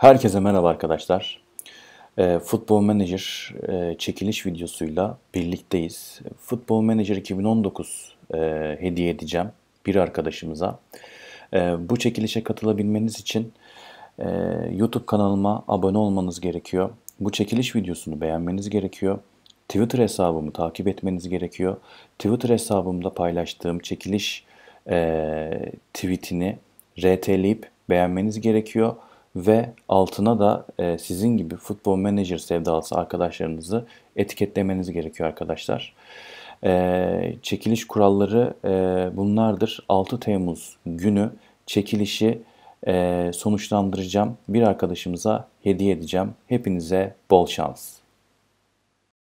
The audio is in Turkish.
Herkese merhaba arkadaşlar. E, Futbol Manager e, çekiliş videosuyla birlikteyiz. Football Manager 2019 e, hediye edeceğim bir arkadaşımıza. E, bu çekilişe katılabilmeniz için e, YouTube kanalıma abone olmanız gerekiyor. Bu çekiliş videosunu beğenmeniz gerekiyor. Twitter hesabımı takip etmeniz gerekiyor. Twitter hesabımda paylaştığım çekiliş e, tweetini RT'leyip beğenmeniz gerekiyor ve altına da e, sizin gibi futbol manager sevdalısı arkadaşlarınızı etiketlemeniz gerekiyor arkadaşlar. E, çekiliş kuralları e, bunlardır. 6 Temmuz günü çekilişi e, sonuçlandıracağım. Bir arkadaşımıza hediye edeceğim. Hepinize bol şans.